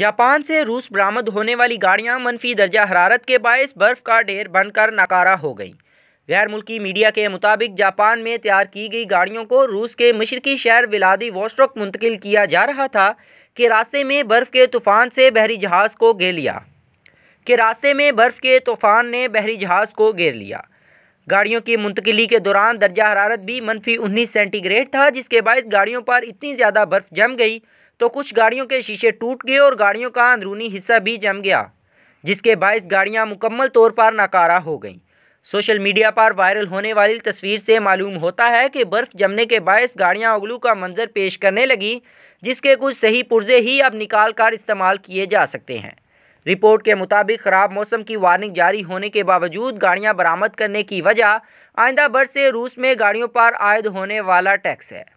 Japan से रूस बरामद होने वाली गाड़ियां मनफी दर्जा हरारत के बायस बर्फ का ढेर बनकर नकारा हो गई गैर मुल्की मीडिया के मुताबिक जापान में तैयार की गई गाड़ियों को रूस के मशरकी शहर विलादी वोस्ट्रोक मुंतकिल किया जा रहा था कि रास्ते में बर्फ़ के तूफ़ान से बहरी जहाज़ को घेर लिया के रास्ते में बर्फ़ के तूफ़ान ने बहरी जहाज़ को घेर लिया गाड़ियों की मुंतकली के दौरान दर्जा हरारत भी मनफी उन्नीस सेंटीग्रेड था जिसके बायस गाड़ियों पर इतनी ज़्यादा बर्फ़ जम गई तो कुछ गाड़ियों के शीशे टूट गए और गाड़ियों का अंदरूनी हिस्सा भी जम गया जिसके बायस गाड़ियाँ मुकम्मल तौर पर नाकारा हो गईं सोशल मीडिया पर वायरल होने वाली तस्वीर से मालूम होता है कि बर्फ़ जमने के बायस गाड़ियाँ उगलू का मंजर पेश करने लगी जिसके कुछ सही पुर्जे ही अब निकाल कर इस्तेमाल किए जा सकते हैं रिपोर्ट के मुताबिक ख़राब मौसम की वार्निंग जारी होने के बावजूद गाड़ियां बरामद करने की वजह आइंदा बढ़ से रूस में गाड़ियों पर आयद होने वाला टैक्स है